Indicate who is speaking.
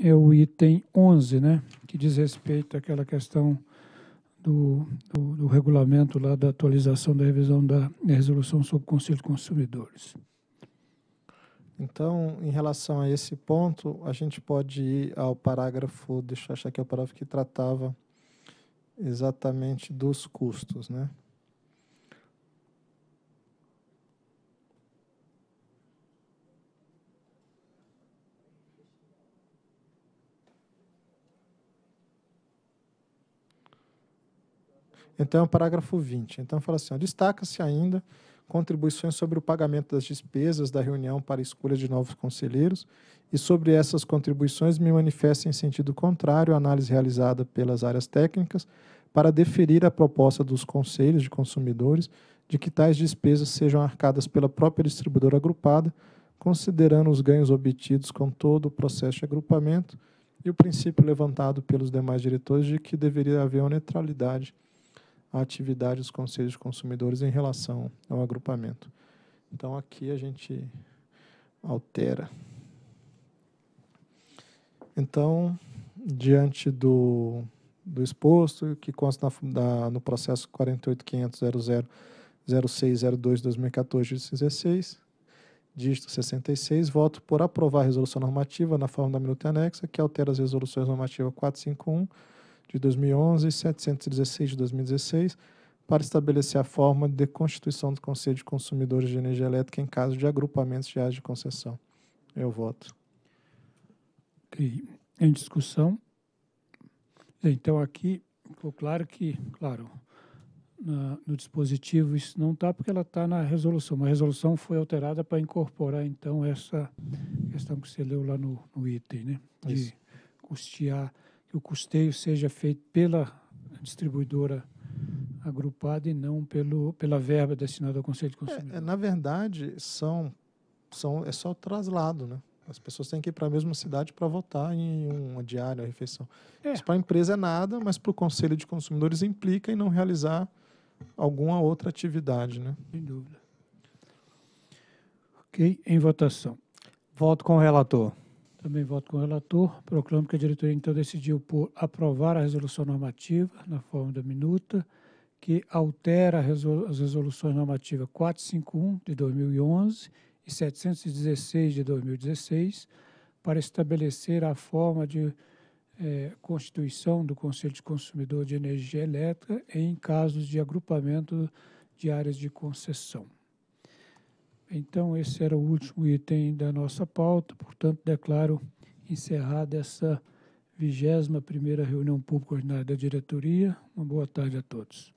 Speaker 1: é o item 11, né, que diz respeito àquela questão do, do, do regulamento lá da atualização da revisão da, resolução sobre o Conselho de Consumidores.
Speaker 2: Então, em relação a esse ponto, a gente pode ir ao parágrafo, deixa eu achar que é o parágrafo que tratava exatamente dos custos, né? Então, é o parágrafo 20. Então, fala assim: destaca-se ainda contribuições sobre o pagamento das despesas da reunião para escolha de novos conselheiros e sobre essas contribuições me manifesta em sentido contrário a análise realizada pelas áreas técnicas para deferir a proposta dos conselhos de consumidores de que tais despesas sejam arcadas pela própria distribuidora agrupada, considerando os ganhos obtidos com todo o processo de agrupamento e o princípio levantado pelos demais diretores de que deveria haver uma neutralidade a atividade dos conselhos de consumidores em relação ao agrupamento. Então, aqui a gente altera. Então, diante do, do exposto, que consta na, da, no processo 48.500.00.06.02.2014-16, dígito 66, voto por aprovar a resolução normativa na forma da minuta anexa, que altera as resoluções normativas 451, de 2011 e 716 de 2016 para estabelecer a forma de constituição do Conselho de Consumidores de Energia Elétrica em caso de agrupamentos de áreas de concessão. Eu voto. Okay.
Speaker 1: Em discussão. Então, aqui ficou claro que, claro, na, no dispositivo isso não está porque ela está na resolução. Mas a resolução foi alterada para incorporar, então, essa questão que você leu lá no, no item, né? De isso. custear que o custeio seja feito pela distribuidora agrupada e não pelo, pela verba destinada ao Conselho de é, Consumidor. É, na verdade,
Speaker 2: são, são, é só o traslado, né? As pessoas têm que ir para a mesma cidade para votar em uma diária, uma refeição. É. Isso para a empresa é nada, mas para o Conselho de Consumidores implica em não realizar alguma outra atividade, né?
Speaker 1: Sem dúvida. Ok, em votação. Voto com o relator. Também voto com o relator. Proclamo que a diretoria então decidiu por aprovar a resolução normativa na forma da minuta, que altera as resoluções normativas 451 de 2011 e 716 de 2016 para estabelecer a forma de é, constituição do Conselho de Consumidor de Energia Elétrica em casos de agrupamento de áreas de concessão. Então, esse era o último item da nossa pauta, portanto, declaro encerrada essa 21ª reunião pública ordinária da diretoria. Uma boa tarde a todos.